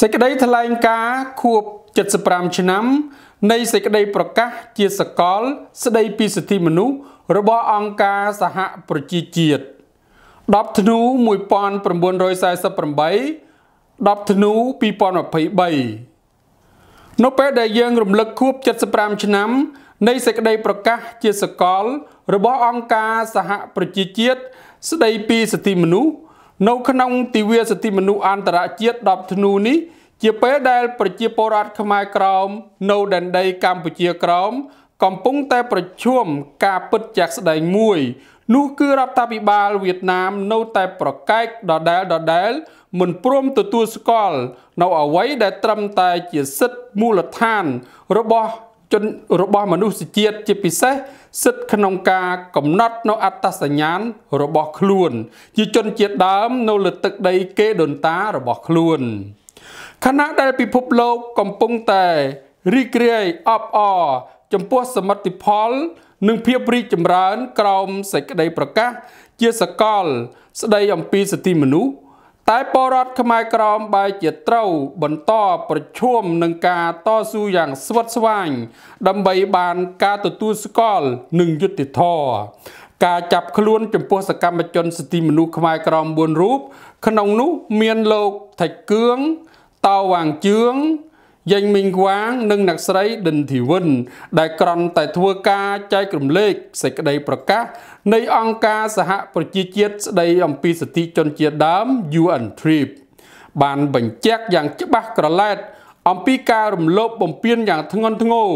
សេចក្តីថ្លែងការណ៍ខួប75ឆ្នាំ នៃសេចក្តីប្រកាសជាសកលស្តីពីសិទ្ធិមនុស្សរបស់អង្គការសហប្រជាជាតិ10ធ្នូ1948 10ធ្នូ2023នៅពេលដែលយើងរំលឹកខួប75ឆ្នាំនៃសេចក្តីប្រកាសជាសកលរបស់អង្គការសហប្រជាជាតិស្តីពីសិទ្ធិមនុស្សនៅក្នុងទិវាសិទ្ធិមនុស្សអន្តរជាតិ10ធ្នូនេះជាពេលដែលប្រជាពលរដ្ឋខ្មែរក្រោមនៅដែនដីកម្ពុជាក្រោមកំពុងតែប្រឈមការពិតជាក់ស្ដែងមួយ នោះគឺរដ្ឋាភិបាលវៀតណាមនៅតែប្រកែកដដែលដដែល មិនព្រមទទួលស្គាល់នៅអ្វីដែលត្រឹមតែជាសិទ្ធិមូលដ្ឋានរបស់ជនរបស់មនុស្សជាតិជាពិសេសសិទ្ធិក្នុងការកំណត់ នៅអត្តសញ្ញាណរបស់ខ្លួនជាជនជាតិដើមនៅលើទឹកដី គេដូនតារបស់ខ្លួនខណៈដែលពិភពលោកកំពុងតែរីករាយអបអរចំពោះសមិទ្ធផល និងភាពរីកចម្រើន ក្រោមសេចក្តីប្រកាសជាសកល ស្ដីអំពីសិទ្ធិមនុស្សតែបរដ្ឋខ្មែរក្រមបែរជាត្រូវបន្តប្រឈមនឹងការតស៊ូយ៉ាងស្វិតស្វាញដើម្បីបានការទទួលស្គាល់និងយុត្តិធម៌ការចាប់ខ្លួនចំពោះសកម្មជនសិទ្ធិមនុស្សខ្មែរក្រម4រូបក្នុងនោះមានលោកថៃគឿងតៅវាងជឿងយេងមីងវ៉ាងនិងអ្នកស្រីដិនធីវិន ដែលក្រំតែធ្វើការចែករំលែកសេចក្តីប្រកាសនៃអង្គការសហប្រជាជាតិស្តីអំពីសិទ្ធិជនជាតិដើម UN TRIP បានបញ្ជាក់យ៉ាងច្បាស់ក្រឡែតអំពីការរំលោភបំពានយ៉ាងធ្ងន់ធ្ងរ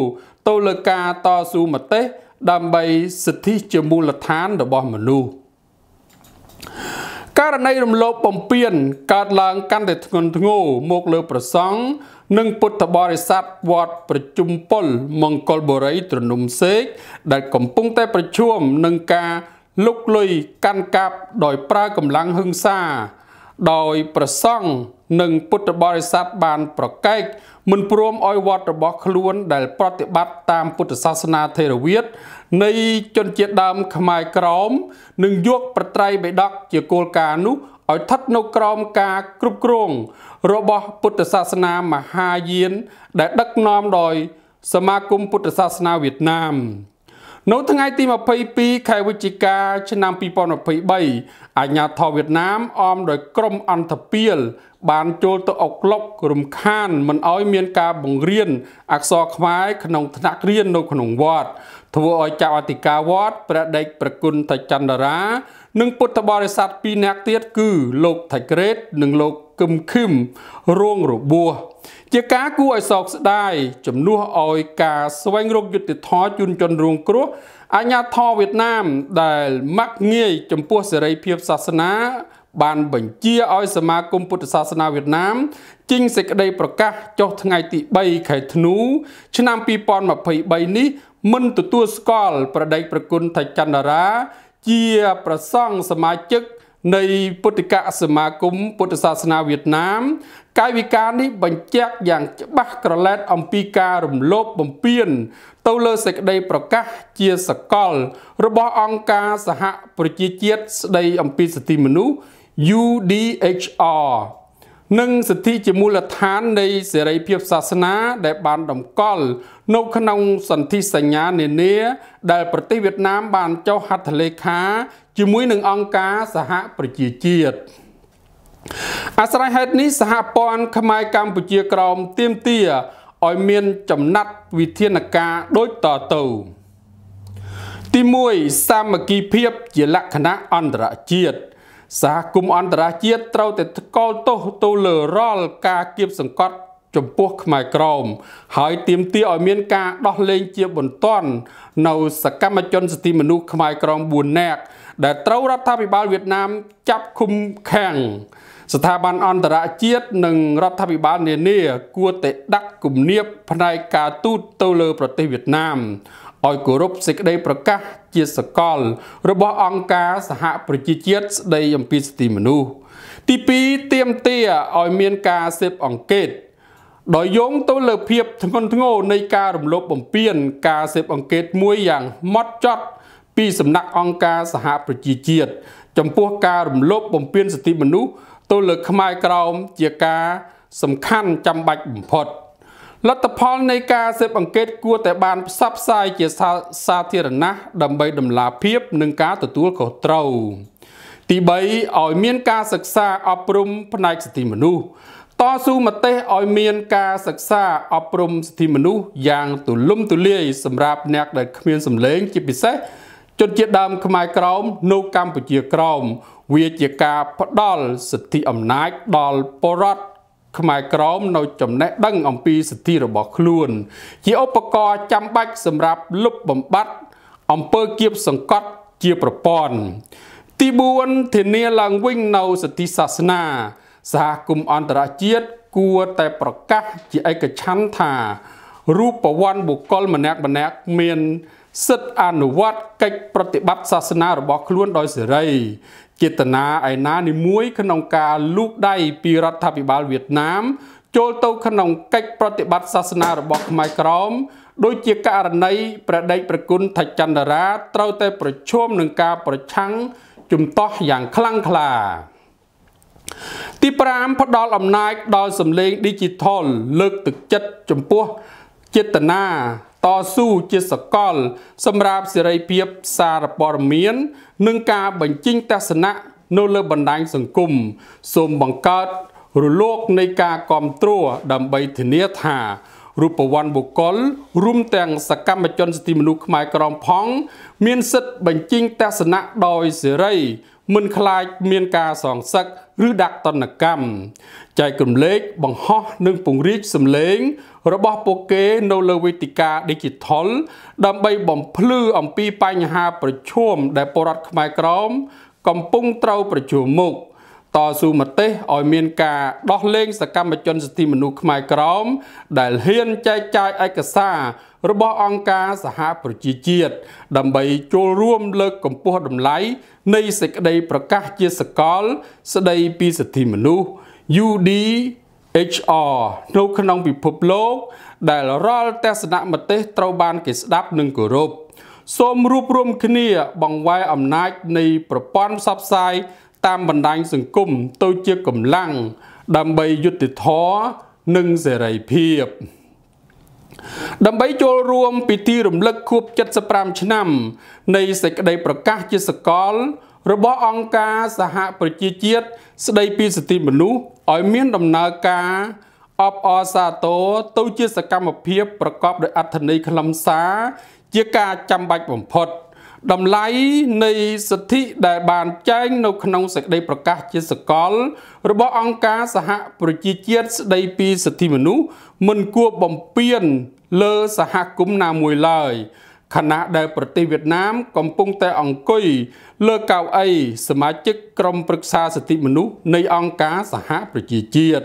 ទៅលើការតស៊ូមតិដើម្បីសិទ្ធិជាមូលដ្ឋានរបស់មនុស្សករណីរំលោភបំពានកើតឡើងកាន់តែធ្ងន់ធ្ងរមកលើប្រសង់និងពុទ្ធបរិស័ទវត្តប្រជុំពលមង្គលបុរីទ្រនុំសេកដែលកំពុងតែប្រឈមនឹងការលុកលុយកាន់កាប់ដោយប្រើកម្លាំងហិង្សាដោយប្រសង់និងពុទ្ធបរិស័ទបានប្រកែកមិនព្រមឲ្យវត្តរបស់ខ្លួន ដែលប្រតិបត្តិតាមពុទ្ធសាសនាថេរវាទនៃជនជាតិដើមខ្មែរក្រមនិងយកប្រត្រៃបិដកជាគោលការណ៍នោះឲ្យស្ថិតនៅក្រោមការគ្រប់គ្រង របស់ពុទ្ធសាសនាមហាយាន ដែលដឹកនាំដោយសមាគមពុទ្ធសាសនាវៀតណាមនៅថ្ងៃទី22ខែវិច្ឆិកាឆ្នាំ2023អាជ្ញាធរវៀតណាមអមដោយក្រុមអន្តពាលបានចូលទៅអុកឡុករំខាន មិនឲ្យមានការបង្រៀនអក្សរខ្មែរក្នុងថ្នាក់រៀននៅក្នុងវត្តធ្វើឲ្យចៅអធិការវត្តព្រះដេកប្រគុណតចន្ទរានិងពុទ្ធបរិស័ទ2នាក់ទៀតគឺលោកថៃក្រេតនិងលោកគឹមខឹមរួងរបួសជាការគួរឲ្យសោកស្ដាយជំនួសឲ្យការស្វែងរកយុត្តិធម៌ជូនជនរងគ្រោះអាញាធរវៀតណាម ដែលមាក់ងាយចំពោះសេរីភាពសាសនា បានបញ្ជាឲ្យ សមាគមពុទ្ធសាសនាវៀតណាមចេញសេចក្តីប្រកាសចុះថ្ងៃ ទី3ខែធ្នូឆ្នាំ2023នេះមិនទទួលស្គាល់ប្រដេកប្រគុណថៃចន្ទរាជាប្រសង់សមាជិកនៃពុទ្ធកសមាគមពុទ្ធសាសនាវៀតណាម កាយវិការនេះបញ្ជាក់យ៉ាងច្បាស់ក្រឡែតអំពីការរំលោភបំពានទៅលើសេចក្តីប្រកាសជាសកល របស់អង្គការសហប្រជាជាតិស្តីអំពីសិទ្ធិមនុស្ស UDHR និងសិទ្ធិជាមូលដ្ឋាននៃសេរីភាពសាសនា ដែល បានតម្កល់នៅក្នុងសន្ធិសញ្ញា នានា ដែល ប្រទេសវៀតណាម បានចុះហត្ថលេខាជាមួយនឹងអង្គការសហប្រជាជាតិអាស្រ័យហេតុនេះសហព័ន្ធខ្មែរកម្ពុជាក្រមទៀមទាឲ្យមានចំណាត់វិធានការដូចតទៅទី1សាមគ្គីភាព ជាលក្ខណៈអន្តរជាតិសហគមន៍អន្តរជាតិត្រូវតែថ្កោលទោសទៅលើរាល់ការគៀបសង្កត់ ចំពោះខ្មែរក្រម ហើយទាមទារឲ្យមានការដោះលែងជាបន្ទាន់នៅសកម្មជនសិទ្ធិមនុស្សខ្មែរក្រម4នាក់ដែលត្រូវរដ្ឋាភិបាលវៀតណាមចាប់ឃុំខាំងស្ថាប័នអន្តរជាតិនិងរដ្ឋាភិបាលនានាគួរតែដាក់គំនាបផ្នែកការទូតទៅលើប្រទេសវៀតណាមឲ្យគោរពសេចក្តីប្រកាសជាសកល របស់អង្គការសហប្រជាជាតិស្តីអំពីសិទ្ធិមនុស្សទី2ទៀមទាឲ្យមានការស៊ើបអង្កេតដោយយោងទៅលើភាពធ្ងន់ធ្ងរនៃការរំលោភបំពានការស៊ើបអង្កេតមួយយ៉ាងម៉ត់ចត់ពីសំណាក់អង្គការសហប្រជាជាតិចំពោះការរំលោភបំពានសិទ្ធិមនុស្សទៅលើខ្មែរក្រោម ជាការ សំខាន់ចាំបាច់បំផុត។លទ្ធផលនៃការស៊ើបអង្កេតគួរតែបានផ្សព្វផ្សាយជាសាធារណៈដើម្បីដំឡាភាពនិងការទទួលខុសត្រូវទី3ឲ្យមានការសិក្សាអប់រំផ្នែកសិទ្ធិមនុស្សតស៊ូមតិឲ្យមានការសិក្សាអប់រំសិទ្ធិមនុស្សយ៉ាងទូលំទូលាយសម្រាប់អ្នកដែលគ្មានសម្លេងជាពិសេសជនជាតិដើមខ្មែរក្រមនៅកម្ពុជាក្រមវាជាការផ្ដល់សិទ្ធិអំណាចដល់ប្រជាពលរដ្ឋខ្មែរក្រមនៅចំណេះដឹងអំពីសិទ្ធិរបស់ខ្លួនជាឧបករណ៍ចាំបាច់សម្រាប់លុបបំបាត់អំពើគៀបសង្កត់ជាប្រព័ន្ធទី4ធានាឡើងវិញនៅសិទ្ធិសាសនាសហគមន៍អន្តរជាតិគួរតែប្រកាសជាឯកច្ឆន្ទថារូបវ័នបុគ្គលម្នាក់ម្នាក់មានសិទ្ធិអនុវត្តកិច្ចប្រតិបត្តិសាសនារបស់ខ្លួនដោយសេរីចេតនាឯណានីមួយក្នុងការលូកដៃពីរដ្ឋាភិបាលវៀតណាម ចូលទៅក្នុងកិច្ចប្រតិបត្តិសាសនារបស់ខ្មែរក្រមដោយជាករណីប្រដេកប្រគុណថច្ចន្ទរាត្រូវតែប្រឈមនឹងការប្រឆាំងជំទាស់យ៉ាងខ្លាំងក្លា ទី5ផ្ដល់អំណាចដល់សម្លេង Digital លើកទឹកចិត្តចំពោះចេតនាតស៊ូជាសកល សម្រាប់សេរីភាពសារព័ត៌មាននិងការបញ្ចេញទស្សនៈនៅលើបណ្ដាញសង្គមសូមបង្កើតរលកនៃការគ្រប់គ្រងដើម្បីធានាថារូបវ័ណ្ណបុគ្គល រួមទាំងសកម្មជនសិទ្ធិមនុស្សខ្មែរក្រមផងមានសិទ្ធិបញ្ចេញទស្សនៈដោយសេរីមិនខ្លាចមានការសងសឹកឬដាក់តនកម្មចែកគំលេខបង្ហោះនិងពង្រីកសម្លេង របស់ពួកគេនៅលើវេទិកា Digital ដើម្បីបំភ្លឺអំពីបញ្ហា ប្រឈមដែលប្រជាពលរដ្ឋខ្មែរក្រម កំពុងត្រូវប្រឈមមុខ។តស៊ូមតិឲ្យមានការដោះលែងសកម្មជនសិទ្ធិមនុស្សខ្មែរក្រមដែលហ៊ានចែកចាយឯកសាររបស់អង្គការសហប្រជាជាតិដើម្បីចូលរួមលើកកម្ពស់តម្លៃនៃសេចក្តីប្រកាសជាសកលស្តីពីសិទ្ធិមនុស្ស UD HR នៅក្នុងពិភពលោកដែលរាល់ទស្សនមតិត្រូវបានគេស្ដាប់និងគោរពសូមរួបរวมគ្នាបង្វែរអំណាចនៃប្រព័ន្ធផ្សព្វផ្សាយតាមបណ្ដាញសង្គមទៅជាកម្លាំងដើម្បីយុទ្ធធរនិងសេរីភាព ដើម្បីចូលរួមពិធីរំលឹកខួប75ឆ្នាំ នៃសេចក្តីប្រកាសជាសកល របស់អង្គការសហប្រជាជាតិស្តីពីសិទ្ធិមនុស្សឲ្យមានដំណើរការអបអសាទរទៅជា សកម្មភាពប្រកបដោយអត្ថន័យខ្លឹមសារជាការចាំបាច់បំផុត។តម្លៃនៃសិទ្ធិដែលបានចែងនៅក្នុងសេចក្តីប្រកាសជាសកល របស់អង្គការសហប្រជាជាតិស្តីពីសិទ្ធិមនុស្សមិនគួរបំពានលើសហគមន៍ណាមួយឡើយខណៈដែល ប្រទេសវៀតណាម កំពុងតែអង្គុយលើកៅអីសមាជិកក្រុមប្រឹក្សាសិទ្ធិមនុស្សនៃអង្គការសហប្រជាជាតិ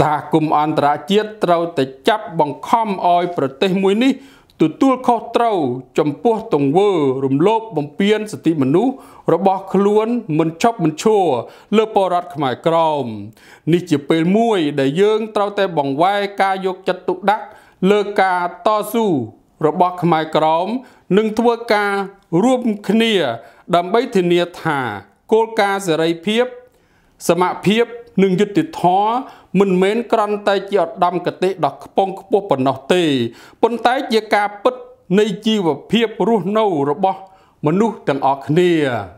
សហគមន៍អន្តរជាតិត្រូវតែចាប់បង្ខំឲ្យ ប្រទេសមួយនេះទទួលខុសត្រូវ ចំពោះទង្វើ រំលោភបំពានសិទ្ធិមនុស្សរបស់ខ្លួនមិនឈប់មិនឈរលើបរដ្ឋខ្មែរក្រម នេះជាពេលមួយដែលយើងត្រូវតែបង្វែរការយកចិត្តទុកដាក់លើការតស៊ូរបស់ខ្មែរក្រមនឹងធ្វើការរួមគ្នាដើម្បីធានាថាគោលការណ៍សេរីភាពសមភាពនិងយុត្តិធម៌មិនមែនគ្រាន់តែជាឧត្តមកតិដ៏ខ្ពង់ខ្ពស់ប៉ុណ្ណោះទេប៉ុន្តែជាការពិតនៃជីវភាពរស់នៅរបស់មនុស្សទាំងអស់គ្នា